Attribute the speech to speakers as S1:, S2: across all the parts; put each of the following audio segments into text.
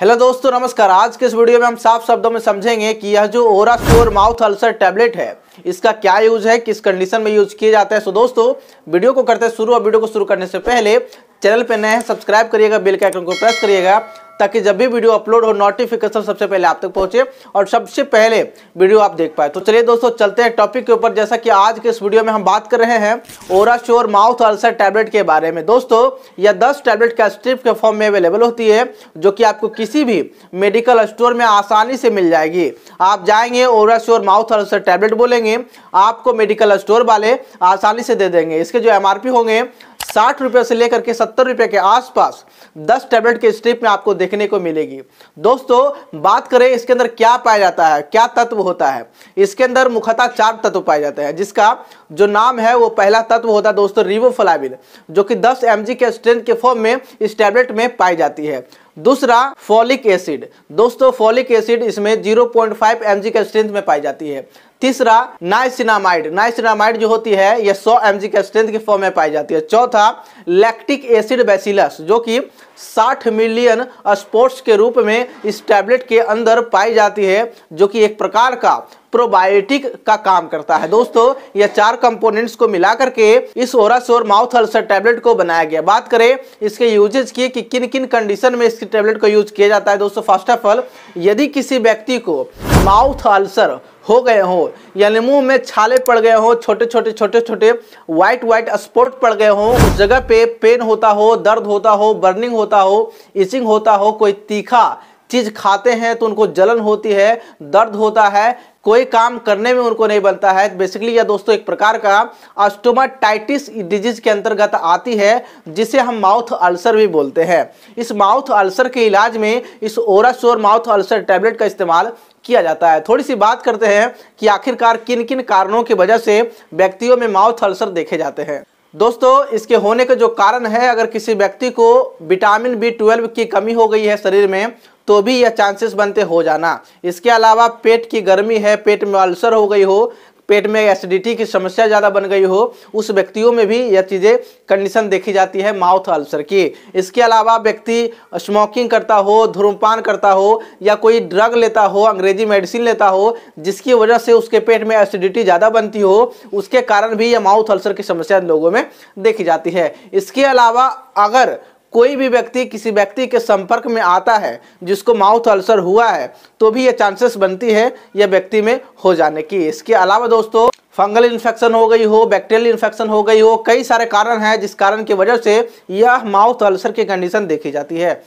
S1: hello दोस्तों नमस्कार आज के इस वीडियो में हम साफ शब्दों में समझेंगे कि यह जो Ora sure mouth ulcer tablet है इसका क्या यूज है किस कंडीशन में यूज किया जाता है सो दोस्तों वीडियो को करते शुरू और वीडियो को शुरू करने से पहले चैनल पर नए हैं सब्सक्राइब करिएगा बेल के आइकन को प्रेस करिएगा ताकि जब भी वीडियो अपलोड हो नोटिफिकेशन सबसे पहले आप तक पहुंचे और सबसे पहले वीडियो आप देख पाए तो चलिए दोस्तों चलते हैं टॉपिक के ऊपर जैसा कि आज के इस वीडियो में हम बात कर रहे हैं Ora sure mouth ulcer tablet के बारे में दोस्तों यह दस टैबलेट का स्ट्रिप के फॉर्म में अवेलेबल होती है जो कि आपको किसी भी मेडिकल स्टोर में आसानी से मिल जाएगी आप जाएंगे Ora sure mouth ulcer tablet बोलेंगे आपको मेडिकल स्टोर वाले आसानी से दे देंगे इसके जो एम होंगे साठ रुपये से लेकर के सत्तर रुपये के आसपास दस टैबलेट के स्ट्रिप में आपको देख देखने को मिलेगी दोस्तों बात करें इसके अंदर क्या पाया जाता है क्या तत्व होता है इसके अंदर मुख्यतः चार तत्व पाए जाते हैं जिसका जो नाम है वो पहला तत्व होता है दोस्तों रिवोफ्लाविन जो कि 10 एम के स्ट्रेंथ के फॉर्म में इस टैबलेट में पाई जाती है दूसरा फॉलिक एसिड दोस्तों फॉलिक एसिड इसमें 0.5 पॉइंट का स्ट्रेंथ में पाई जाती है तीसरा नाइसिनामाइड नाइसिनामाइड जो होती है यह 100 एम के स्ट्रेंथ के फॉर्म में पाई जाती है चौथा लैक्टिक एसिड बेसिलस जो कि 60 मिलियन स्पोर्ट्स के रूप में इस टैबलेट के अंदर पाई जाती है जो कि एक प्रकार का प्रोबायोटिक का काम करता है दोस्तों ये चार कंपोनेंट्स को मिला करके इस ओरासोर माउथ अल्सर टैबलेट को बनाया गया बात करें इसके यूजेज की कि किन किन कंडीशन में इसके टैबलेट को यूज किया जाता है दोस्तों फर्स्ट ऑफ ऑल यदि किसी व्यक्ति को माउथ अल्सर हो गए हो यानी मुंह में छाले पड़ गए हो छोटे छोटे छोटे छोटे व्हाइट व्हाइट स्पॉट पड़ गए हो उस जगह पे पेन होता हो दर्द होता हो बर्निंग होता हो इचिंग होता हो कोई तीखा चीज़ खाते हैं तो उनको जलन होती है दर्द होता है कोई काम करने में उनको नहीं बनता है बेसिकली यह दोस्तों एक प्रकार का अस्टोमाटाइटिस डिजीज के अंतर्गत आती है जिसे हम माउथ अल्सर भी बोलते हैं इस माउथ अल्सर के इलाज में इस ओरासोर माउथ अल्सर टैबलेट का इस्तेमाल किया जाता है थोड़ी सी बात करते हैं कि आखिरकार किन किन कारणों की वजह से व्यक्तियों में माउथ अल्सर देखे जाते हैं दोस्तों इसके होने का जो कारण है अगर किसी व्यक्ति को विटामिन बी ट्वेल्व की कमी हो गई है शरीर में तो भी यह चांसेस बनते हो जाना इसके अलावा पेट की गर्मी है पेट में अल्सर हो गई हो पेट में एसिडिटी की समस्या ज़्यादा बन गई हो उस व्यक्तियों में भी यह चीज़ें कंडीशन देखी जाती है माउथ अल्सर की इसके अलावा व्यक्ति स्मोकिंग करता हो धूम्रपान करता हो या कोई ड्रग लेता हो अंग्रेजी मेडिसिन लेता हो जिसकी वजह से उसके पेट में एसिडिटी ज़्यादा बनती हो उसके कारण भी यह माउथ अल्सर की समस्या लोगों में देखी जाती है इसके अलावा अगर कोई भी व्यक्ति किसी व्यक्ति के संपर्क में आता है जिसको माउथ अल्सर हुआ है तो भी ये चांसेस बनती है यह व्यक्ति में हो जाने की इसके अलावा दोस्तों फंगल इन्फेक्शन हो गई हो बैक्टीरियल इन्फेक्शन हो गई हो कई सारे कारण हैं जिस कारण की वजह से यह माउथ अल्सर की कंडीशन देखी जाती है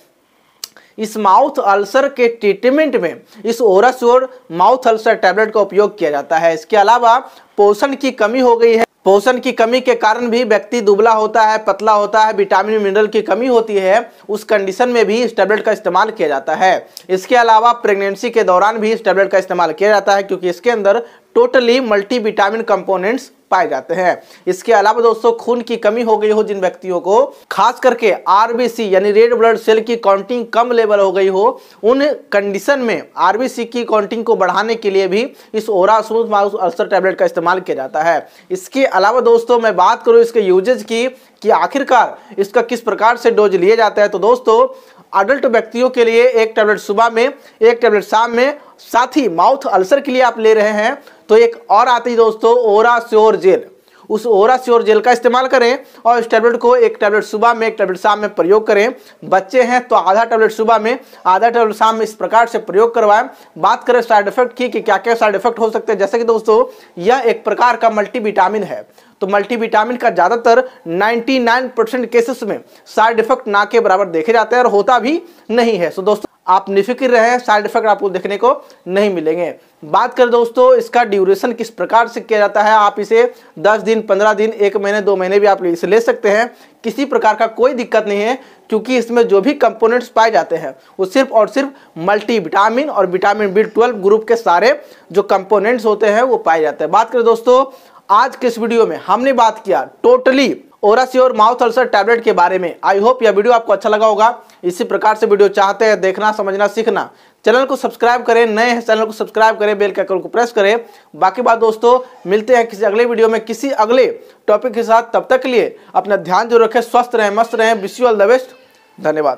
S1: इस माउथ अल्सर के ट्रीटमेंट में इस ओरास्योर माउथ अल्सर टैबलेट का उपयोग किया जाता है इसके अलावा पोषण की कमी हो गई है पोषण की कमी के कारण भी व्यक्ति दुबला होता है पतला होता है विटामिन मिनरल की कमी होती है उस कंडीशन में भी इस टैबलेट का इस्तेमाल किया जाता है इसके अलावा प्रेगनेंसी के दौरान भी इस टैबलेट का इस्तेमाल किया जाता है क्योंकि इसके अंदर टोटली मल्टी विटामिन कंपोनेंट्स पाए जाते हैं इसके अलावा दोस्तों खून की कमी हो गई हो जिन व्यक्तियों को खास करके आरबीसी यानी रेड ब्लड सेल की काउंटिंग कम लेवल हो गई हो उन कंडीशन में आरबीसी की काउंटिंग को बढ़ाने के लिए भी इस Ora smooth mouse ulcer tablet का इस्तेमाल किया जाता है इसके अलावा दोस्तों मैं बात करूँ इसके यूजेज की कि आखिरकार इसका किस प्रकार से डोज लिया जाता है तो दोस्तों अडल्ट व्यक्तियों के लिए एक टैबलेट सुबह में एक टैबलेट शाम में साथ ही माउथ अल्सर के लिए आप ले रहे हैं तो एक और आती है दोस्तों ओरा श्योर जेल उस ओरा श्योर जेल का इस्तेमाल करें और इस टैबलेट को एक टैबलेट सुबह में एक टैबलेट शाम में प्रयोग करें बच्चे हैं तो आधा टैबलेट सुबह में आधा टैबलेट शाम में इस प्रकार से प्रयोग करवाएं बात करें साइड इफेक्ट की कि क्या क्या साइड इफेक्ट हो सकते हैं जैसे कि दोस्तों यह एक प्रकार का मल्टीविटामिन है तो मल्टीविटामिन का ज़्यादातर 99 परसेंट केसेस में साइड इफेक्ट ना के बराबर देखे जाते हैं और होता भी नहीं है सो तो दोस्तों आप निफिक्र रहें साइड इफेक्ट आपको देखने को नहीं मिलेंगे बात करें दोस्तों इसका ड्यूरेशन किस प्रकार से किया जाता है आप इसे 10 दिन 15 दिन एक महीने दो महीने भी आप इसे ले सकते हैं किसी प्रकार का कोई दिक्कत नहीं है क्योंकि इसमें जो भी कंपोनेंट्स पाए जाते हैं वो सिर्फ और सिर्फ मल्टी विटामिन और विटामिन बी ट्वेल्व ग्रुप के सारे जो कंपोनेंट्स होते हैं वो पाए जाते हैं बात करें दोस्तों आज के इस वीडियो में हमने बात किया totally Orasure mouth ulcer tablet के बारे में आई होप यह वीडियो आपको अच्छा लगा होगा इसी प्रकार से वीडियो चाहते हैं देखना समझना सीखना चैनल को सब्सक्राइब करें नए हैं चैनल को सब्सक्राइब करें बेल के आइकन को प्रेस करें बाकी बात दोस्तों मिलते हैं किसी अगले वीडियो में किसी अगले टॉपिक के साथ तब तक के लिए अपना ध्यान जो रखें स्वस्थ रहें मस्त रहें wish you all the best धन्यवाद